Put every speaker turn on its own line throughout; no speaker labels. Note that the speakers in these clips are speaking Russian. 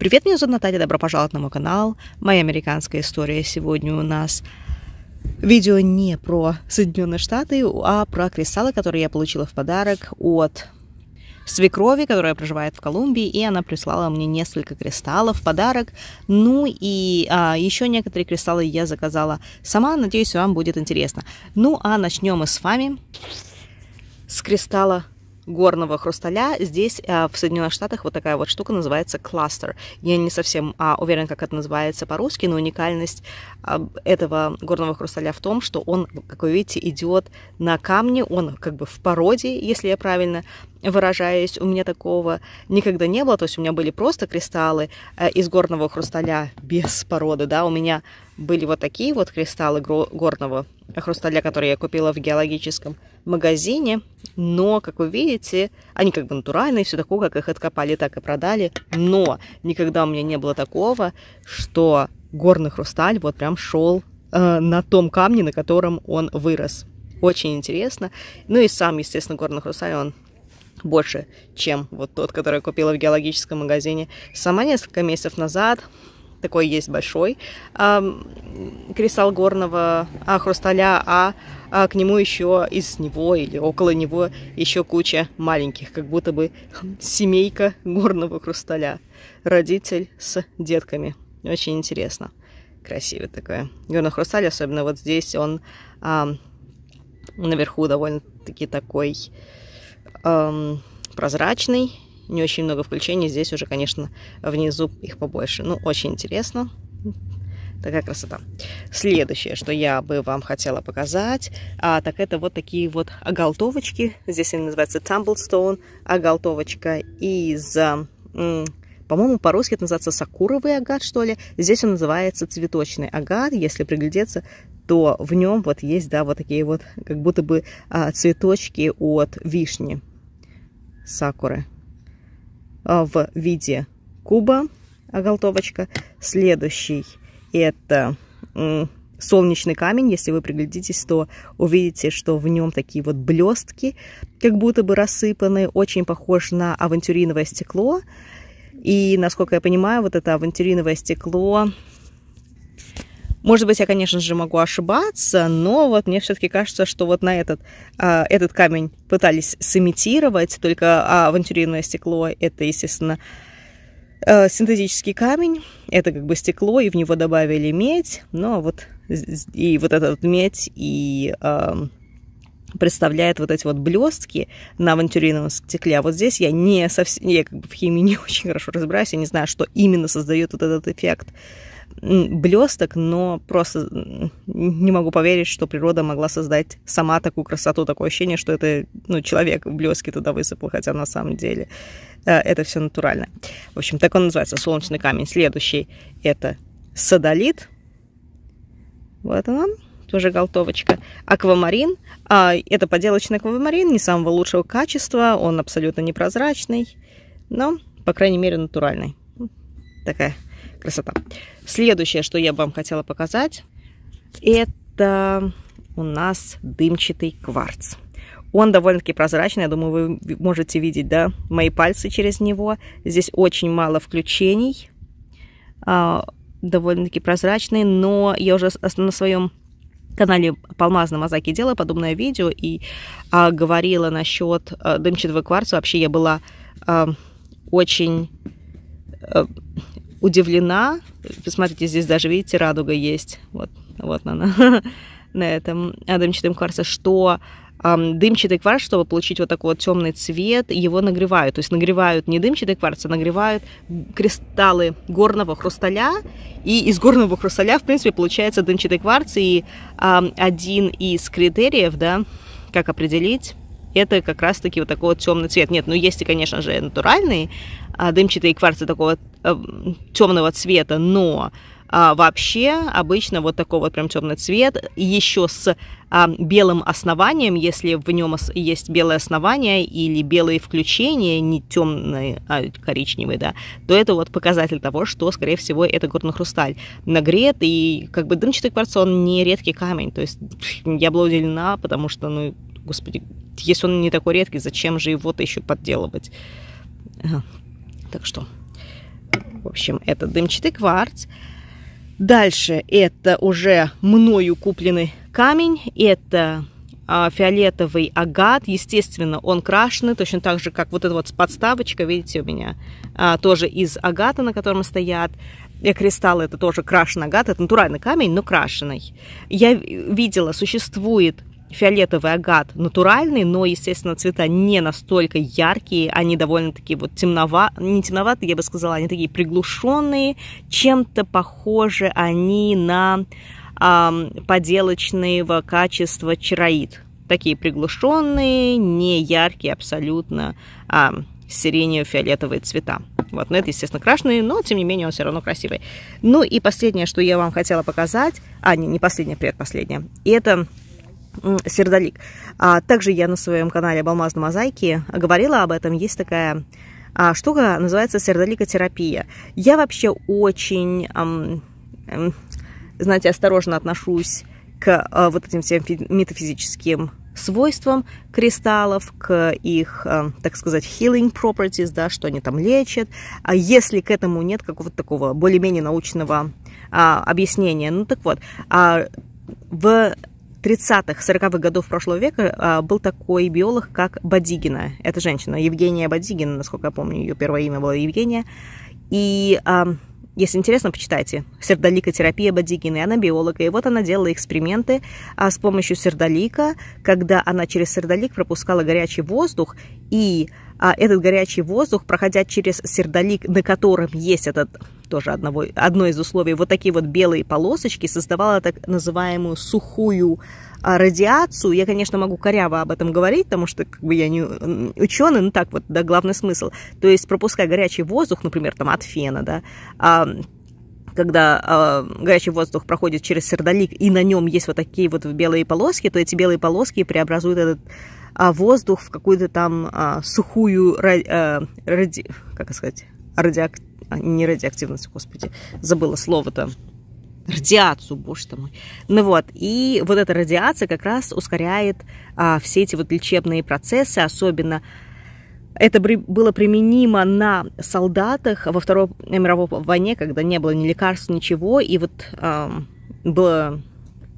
Привет, меня зовут Наталья, добро пожаловать на мой канал. Моя американская история сегодня у нас видео не про Соединенные Штаты, а про кристаллы, которые я получила в подарок от свекрови, которая проживает в Колумбии, и она прислала мне несколько кристаллов в подарок. Ну и а, еще некоторые кристаллы я заказала сама, надеюсь, вам будет интересно. Ну а начнем мы с вами с кристалла горного хрусталя. Здесь а, в Соединенных Штатах вот такая вот штука называется кластер. Я не совсем а, уверен, как это называется по-русски, но уникальность а, этого горного хрусталя в том, что он, как вы видите, идет на камне, он как бы в породе, если я правильно выражаюсь у меня такого никогда не было, то есть у меня были просто кристаллы а, из горного хрусталя без породы, да, у меня были вот такие вот кристаллы горного хрусталя, которые я купила в геологическом магазине. Но, как вы видите, они как бы натуральные, все такое, как их откопали, так и продали. Но никогда у меня не было такого, что горный хрусталь вот прям шел э, на том камне, на котором он вырос. Очень интересно. Ну и сам, естественно, горный хрусталь, он больше, чем вот тот, который я купила в геологическом магазине. Сама несколько месяцев назад такой есть большой, кристалл горного а, хрусталя, а а к нему еще из него или около него еще куча маленьких, как будто бы семейка горного хрусталя. Родитель с детками. Очень интересно. Красиво такое. Горный хрусталь, особенно вот здесь, он а, наверху довольно-таки такой а, прозрачный не очень много включений. Здесь уже, конечно, внизу их побольше. Ну, очень интересно. Такая красота. Следующее, что я бы вам хотела показать, а, так это вот такие вот оголтовочки. Здесь они называются Tumblestone. Оголтовочка из... По-моему, по-русски это называется сакуровый агат, что ли. Здесь он называется цветочный агат. Если приглядеться, то в нем вот есть, да, вот такие вот, как будто бы а, цветочки от вишни, сакуры. А, в виде куба, оголтовочка. Следующий это солнечный камень. Если вы приглядитесь, то увидите, что в нем такие вот блестки, как будто бы рассыпаны. Очень похож на авантюриновое стекло. И, насколько я понимаю, вот это авантюриновое стекло может быть, я, конечно же, могу ошибаться, но вот мне все-таки кажется, что вот на этот, а, этот камень пытались сымитировать, только а, авантюринное стекло — это, естественно, э, синтетический камень, это как бы стекло, и в него добавили медь, но вот и вот этот медь и э, представляет вот эти вот блестки на авантюриновом стекле. А вот здесь я не совсем, я как бы в химии не очень хорошо разбираюсь, я не знаю, что именно создает вот этот эффект блесток, но просто не могу поверить, что природа могла создать сама такую красоту. Такое ощущение, что это ну, человек в блестки туда высыпал, хотя на самом деле э, это все натурально. В общем, так он называется, солнечный камень. Следующий это садолит. Вот он тоже галтовочка. Аквамарин. А, это поделочный аквамарин, не самого лучшего качества. Он абсолютно непрозрачный, но, по крайней мере, натуральный. Такая Красота. Следующее, что я вам хотела показать, это у нас дымчатый кварц. Он довольно-таки прозрачный, я думаю, вы можете видеть, да, мои пальцы через него. Здесь очень мало включений, а, довольно-таки прозрачный, но я уже на своем канале Палмазном Азаки делала подобное видео и а, говорила насчет а, дымчатого кварца. Вообще я была а, очень а, удивлена. Посмотрите, здесь даже, видите, радуга есть. Вот, вот она на этом дымчатом кварце, что дымчатый кварц, чтобы получить вот такой вот темный цвет, его нагревают. То есть нагревают не дымчатый кварц, а нагревают кристаллы горного хрусталя. И из горного хрусталя, в принципе, получается дымчатый кварц. И а, один из критериев, да, как определить, это как раз-таки вот такой вот темный цвет. Нет, ну есть и, конечно же, натуральные а, дымчатые кварцы такого э, темного цвета, но а, вообще обычно вот такой вот прям темный цвет, еще с а, белым основанием, если в нем есть белое основание или белые включения, не темные, а коричневые, да, то это вот показатель того, что, скорее всего, это горный хрусталь нагрет, и как бы дымчатый кварц, он не редкий камень, то есть я была удивлена, потому что, ну, господи, если он не такой редкий, зачем же его-то еще подделывать? Ага. Так что, в общем, это дымчатый кварц. Дальше это уже мною купленный камень. Это а, фиолетовый агат. Естественно, он крашеный, точно так же, как вот эта вот подставочка, видите, у меня а, тоже из агата, на котором стоят и э, кристаллы это тоже крашеный агат, это натуральный камень, но крашеный. Я э, видела, существует фиолетовый агат натуральный, но, естественно, цвета не настолько яркие, они довольно-таки вот темнова... не темноватые, я бы сказала, они такие приглушенные, чем-то похожи они на э, поделочного качества чароид. Такие приглушенные, не яркие абсолютно э, сирению-фиолетовые цвета. Вот, но это, естественно, крашеный, но, тем не менее, он все равно красивый. Ну и последнее, что я вам хотела показать, а, не, не последнее, предпоследнее, это сердолик. А также я на своем канале об алмазной мозаике говорила об этом. Есть такая а, штука, называется сердоликотерапия. Я вообще очень, эм, эм, знаете, осторожно отношусь к э, вот этим всем метафизическим свойствам кристаллов, к их, а, так сказать, healing properties, да, что они там лечат. А если к этому нет какого-то такого более-менее научного а, объяснения, ну так вот, а, в 30-х, 40-х годов прошлого века а, был такой биолог, как Бадигина. Это женщина, Евгения Бадигина, насколько я помню, ее первое имя было Евгения. И а, если интересно, почитайте. Сердоликотерапия Бадигины. Она биолог, и вот она делала эксперименты а, с помощью сердолика, когда она через сердолик пропускала горячий воздух, и а этот горячий воздух, проходя через сердолик, на котором есть этот тоже одного, одно из условий, вот такие вот белые полосочки, создавала так называемую сухую а, радиацию. Я, конечно, могу коряво об этом говорить, потому что как бы, я не ученый, но ну так вот, да, главный смысл. То есть пропуская горячий воздух, например, там от фена, да, а когда э, горячий воздух проходит через сердолик, и на нем есть вот такие вот белые полоски, то эти белые полоски преобразуют этот а воздух в какую-то там а, сухую, э, ради... как сказать, радиак... А, не радиоактивность, господи, забыла слово там радиацию, боже ты мой. Ну вот, и вот эта радиация как раз ускоряет а, все эти вот лечебные процессы, особенно это было применимо на солдатах во Второй мировой войне, когда не было ни лекарств, ничего, и вот а, было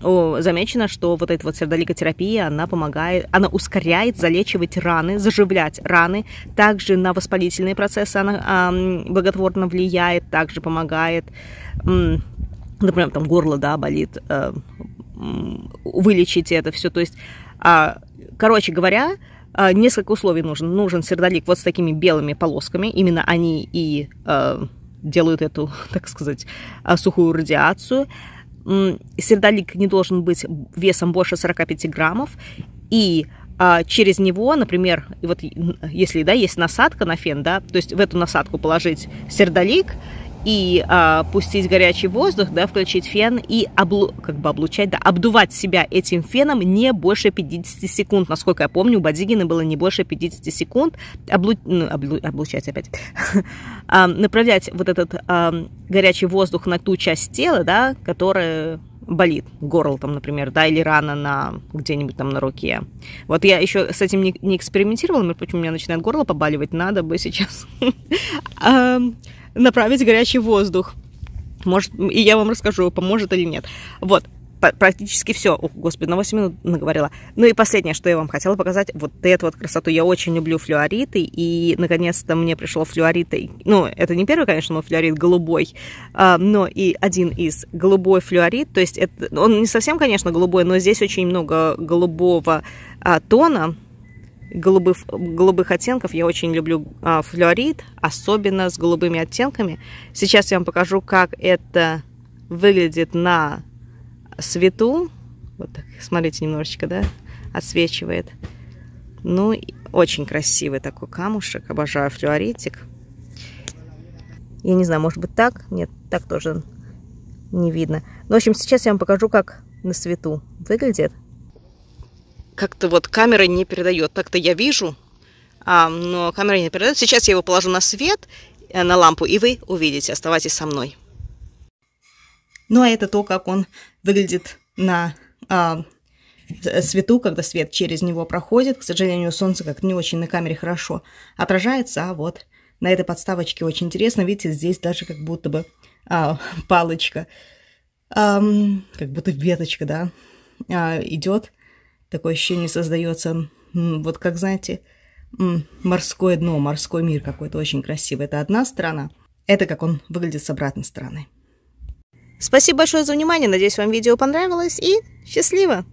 замечено, что вот эта вот сердоликотерапия, она помогает, она ускоряет залечивать раны, заживлять раны, также на воспалительные процессы она э, благотворно влияет, также помогает, например, там горло, да, болит, э, вылечить это все, то есть, э, короче говоря, э, несколько условий нужен, нужен сердолик вот с такими белыми полосками, именно они и э, делают эту, так сказать, а, сухую радиацию, сердолик не должен быть весом больше 45 граммов, и а, через него, например, вот если да, есть насадка на фен, да, то есть в эту насадку положить сердолик и а, пустить горячий воздух, да, включить фен и облу, как бы облучать, да, обдувать себя этим феном не больше 50 секунд. Насколько я помню, у Бадзигина было не больше 50 секунд. Облу, ну, облу, облучать опять. а, направлять вот этот а, горячий воздух на ту часть тела, да, которая болит горло там, например, да, или рана на где-нибудь там на руке. Вот я еще с этим не, не экспериментировала, но почему у меня начинает горло побаливать, надо бы сейчас. направить горячий воздух. Может, и я вам расскажу, поможет или нет. Вот, практически все. О, господи, на 8 минут наговорила. Ну и последнее, что я вам хотела показать, вот эту вот красоту. Я очень люблю флюориты, и наконец-то мне пришел флюорит, ну, это не первый, конечно, мой флюорит голубой, а, но и один из голубой флюорит, то есть это, он не совсем, конечно, голубой, но здесь очень много голубого а, тона, голубых, голубых оттенков. Я очень люблю а, флюорит, особенно с голубыми оттенками. Сейчас я вам покажу, как это выглядит на свету. Вот так, смотрите, немножечко, да, отсвечивает. Ну, очень красивый такой камушек. Обожаю флюоритик. Я не знаю, может быть так? Нет, так тоже не видно. но ну, в общем, сейчас я вам покажу, как на свету выглядит как-то вот камера не передает. Так-то я вижу, а, но камера не передает. Сейчас я его положу на свет, э, на лампу, и вы увидите. Оставайтесь со мной. Ну, а это то, как он выглядит на а, э, свету, когда свет через него проходит. К сожалению, солнце как не очень на камере хорошо отражается, а вот на этой подставочке очень интересно. Видите, здесь даже как будто бы а, палочка, а, как будто веточка, да, а, идет Такое ощущение создается, вот как, знаете, морское дно, морской мир какой-то очень красивый. Это одна страна. Это как он выглядит с обратной стороны. Спасибо большое за внимание. Надеюсь, вам видео понравилось. И счастливо!